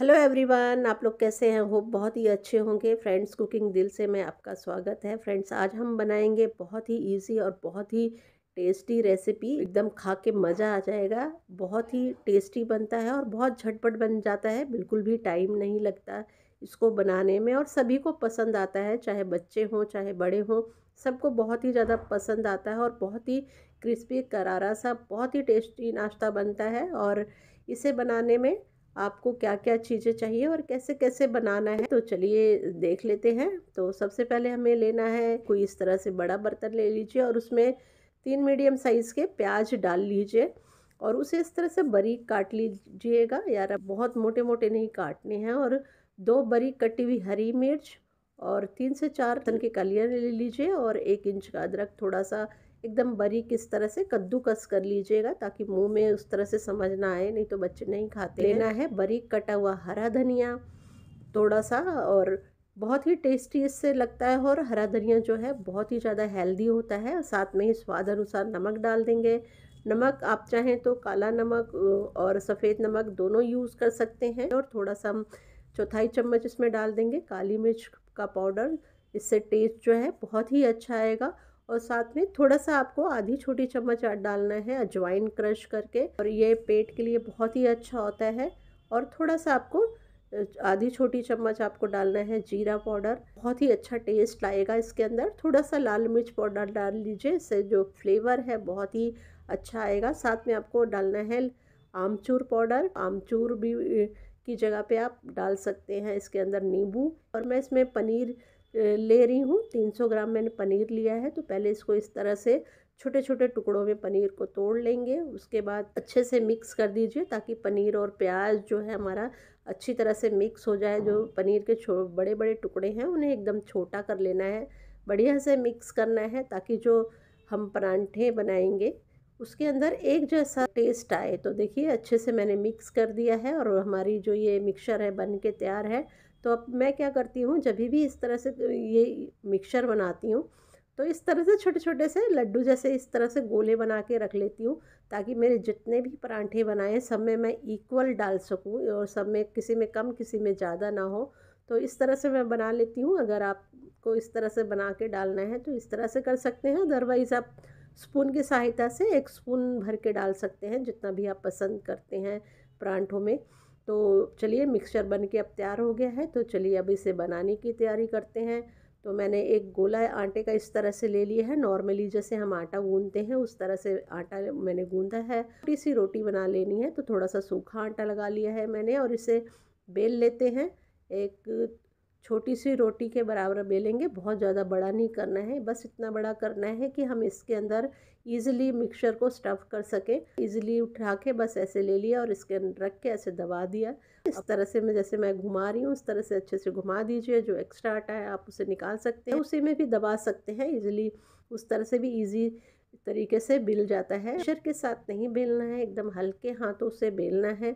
Hello everyone आप लोग कैसे हैं होप बहुत ही अच्छे होंगे फ्रेंड्स कुकिंग दिल से मैं आपका स्वागत है फ्रेंड्स आज हम बनाएंगे बहुत ही इजी और बहुत ही टेस्टी रेसिपी एकदम खा के मज़ा आ जाएगा बहुत ही टेस्टी बनता है और बहुत झटपट बन जाता है बिल्कुल भी टाइम नहीं लगता इसको बनाने में और सभी को पसंद आता है चाहे बच्चे हों चाहे बड़े हों सबको बहुत ही ज़्यादा पसंद आता है और बहुत ही क्रिस्पी करारा सा बहुत ही टेस्टी नाश्ता बनता है और इसे बनाने में आपको क्या क्या चीज़ें चाहिए और कैसे कैसे बनाना है तो चलिए देख लेते हैं तो सबसे पहले हमें लेना है कोई इस तरह से बड़ा बर्तन ले लीजिए और उसमें तीन मीडियम साइज़ के प्याज डाल लीजिए और उसे इस तरह से बरीक काट लीजिएगा यार बहुत मोटे मोटे नहीं काटने हैं और दो बारीक कटी हुई हरी मिर्च और तीन से चार तन के कलियाँ ले लीजिए और एक इंच का अदरक थोड़ा सा एकदम बारीक इस तरह से कद्दूकस कर लीजिएगा ताकि मुंह में उस तरह से समझ ना आए नहीं तो बच्चे नहीं खाते लेना है बारीक कटा हुआ हरा धनिया थोड़ा सा और बहुत ही टेस्टी इससे लगता है और हरा धनिया जो है बहुत ही ज़्यादा हेल्दी होता है साथ में ही स्वाद अनुसार नमक डाल देंगे नमक आप चाहें तो काला नमक और सफ़ेद नमक दोनों यूज़ कर सकते हैं और थोड़ा सा चौथाई चम्मच इसमें डाल देंगे काली मिर्च का पाउडर इससे टेस्ट जो है बहुत ही अच्छा आएगा और साथ में थोड़ा सा आपको आधी छोटी चम्मच डालना है अजवाइन क्रश करके और ये पेट के लिए बहुत ही अच्छा होता है और थोड़ा सा आपको आधी छोटी चम्मच आपको डालना है जीरा पाउडर बहुत ही अच्छा टेस्ट आएगा इसके अंदर थोड़ा सा लाल मिर्च पाउडर डाल लीजिए इससे जो फ्लेवर है बहुत ही अच्छा आएगा साथ में आपको डालना है आमचूर पाउडर आमचूर भी की जगह पे आप डाल सकते हैं इसके अंदर नींबू और मैं इसमें पनीर ले रही हूँ 300 ग्राम मैंने पनीर लिया है तो पहले इसको इस तरह से छोटे छोटे टुकड़ों में पनीर को तोड़ लेंगे उसके बाद अच्छे से मिक्स कर दीजिए ताकि पनीर और प्याज जो है हमारा अच्छी तरह से मिक्स हो जाए जो हाँ। पनीर के छो बड़े बड़े टुकड़े हैं उन्हें एकदम छोटा कर लेना है बढ़िया से मिक्स करना है ताकि जो हम परांठे बनाएंगे उसके अंदर एक जैसा टेस्ट आए तो देखिए अच्छे से मैंने मिक्स कर दिया है और हमारी जो ये मिक्सर है बन के तैयार है तो अब मैं क्या करती हूँ जब भी इस तरह से ये मिक्सर बनाती हूँ तो इस तरह से छोटे छोटे से लड्डू जैसे इस तरह से गोले बना के रख लेती हूँ ताकि मेरे जितने भी परांठे बनाए सब में मैं इक्वल डाल सकूँ और सब में किसी में कम किसी में ज़्यादा ना हो तो इस तरह से मैं बना लेती हूँ अगर आपको इस तरह से बना के डालना है तो इस तरह से कर सकते हैं अदरवाइज़ आप स्पून की सहायता से एक स्पून भर के डाल सकते हैं जितना भी आप पसंद करते हैं परांठों में तो चलिए मिक्सचर बन के अब तैयार हो गया है तो चलिए अब इसे बनाने की तैयारी करते हैं तो मैंने एक गोला आटे का इस तरह से ले लिया है नॉर्मली जैसे हम आटा गूंदते हैं उस तरह से आटा मैंने गूंदा है छोटी सी रोटी बना लेनी है तो थोड़ा सा सूखा आटा लगा लिया है मैंने और इसे बेल लेते हैं एक छोटी सी रोटी के बराबर बेलेंगे बहुत ज़्यादा बड़ा नहीं करना है बस इतना बड़ा करना है कि हम इसके अंदर ईजिली मिक्सचर को स्टफ़ कर सकें ईजिली उठा के बस ऐसे ले लिया और इसके अंदर रख के ऐसे दबा दिया इस तरह से मैं जैसे मैं घुमा रही हूँ उस तरह से अच्छे से घुमा दीजिए जो एक्स्ट्रा आटा है आप उसे निकाल सकते हैं उसी में भी दबा सकते हैं ईजिली उस तरह से भी ईजी तरीके से बिल जाता है मिक्सर के साथ नहीं बेलना है एकदम हल्के हाथों से बेलना है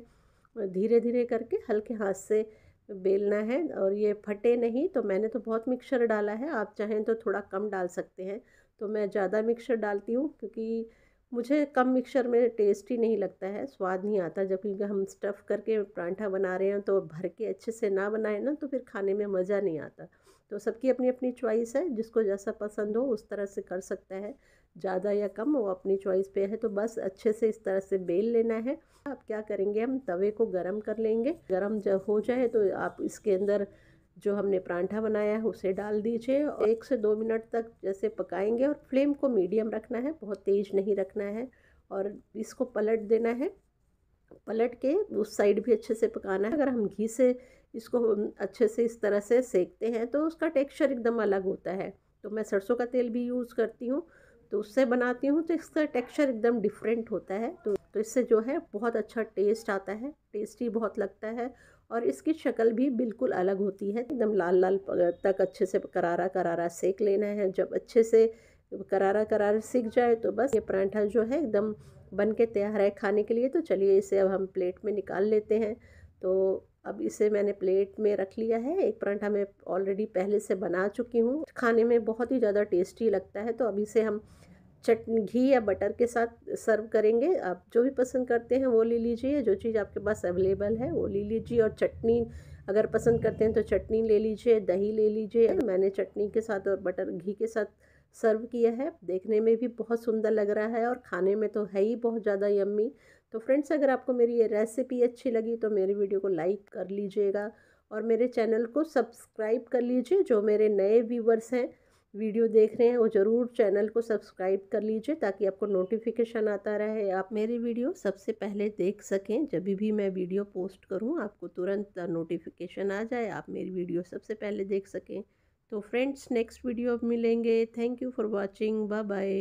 धीरे धीरे करके हल्के हाथ से बेलना है और ये फटे नहीं तो मैंने तो बहुत मिक्सर डाला है आप चाहें तो थोड़ा कम डाल सकते हैं तो मैं ज़्यादा मिक्सर डालती हूँ क्योंकि मुझे कम मिक्सर में टेस्ट ही नहीं लगता है स्वाद नहीं आता जब क्योंकि हम स्टफ़ करके परांठा बना रहे हैं तो भर के अच्छे से ना बनाए ना तो फिर खाने में मज़ा नहीं आता तो सबकी अपनी अपनी च्वाइस है जिसको जैसा पसंद हो उस तरह से कर सकता है ज़्यादा या कम वो अपनी चॉइस पे है तो बस अच्छे से इस तरह से बेल लेना है अब क्या करेंगे हम तवे को गरम कर लेंगे गरम जब हो जाए तो आप इसके अंदर जो हमने परांठा बनाया है उसे डाल दीजिए और एक से दो मिनट तक जैसे पकाएंगे और फ्लेम को मीडियम रखना है बहुत तेज़ नहीं रखना है और इसको पलट देना है पलट के उस साइड भी अच्छे से पकाना है अगर हम घी से इसको अच्छे से इस तरह से सेकते हैं तो उसका टेक्सचर एकदम अलग होता है तो मैं सरसों का तेल भी यूज़ करती हूँ तो उससे बनाती हूँ तो इसका टेक्सचर एकदम डिफरेंट होता है तो तो इससे जो है बहुत अच्छा टेस्ट आता है टेस्टी बहुत लगता है और इसकी शक्ल भी बिल्कुल अलग होती है एकदम लाल लाल तक अच्छे से करारा करारा सेक लेना है जब अच्छे से करारा करारा सीख जाए तो बस ये पराठा जो है एकदम बन के तैयार है खाने के लिए तो चलिए इसे अब हम प्लेट में निकाल लेते हैं तो अब इसे मैंने प्लेट में रख लिया है एक परांठा मैं ऑलरेडी पहले से बना चुकी हूँ खाने में बहुत ही ज़्यादा टेस्टी लगता है तो अब इसे हम चटनी घी या बटर के साथ सर्व करेंगे आप जो भी पसंद करते हैं वो ले लीजिए जो चीज़ आपके पास अवेलेबल है वो ले लीजिए और चटनी अगर पसंद करते हैं तो चटनी ले लीजिए दही ले लीजिए मैंने चटनी के साथ और बटर घी के साथ सर्व किया है देखने में भी बहुत सुंदर लग रहा है और खाने में तो है ही बहुत ज़्यादा यम्मी तो फ्रेंड्स अगर आपको मेरी ये रेसिपी अच्छी लगी तो मेरी वीडियो को लाइक कर लीजिएगा और मेरे चैनल को सब्सक्राइब कर लीजिए जो मेरे नए व्यूवर्स हैं वीडियो देख रहे हैं वो ज़रूर चैनल को सब्सक्राइब कर लीजिए ताकि आपको नोटिफिकेशन आता रहे आप मेरी वीडियो सबसे पहले देख सकें जब भी मैं वीडियो पोस्ट करूं आपको तुरंत नोटिफिकेशन आ जाए आप मेरी वीडियो सबसे पहले देख सकें तो फ्रेंड्स नेक्स्ट वीडियो अब मिलेंगे thank you for watching bye bye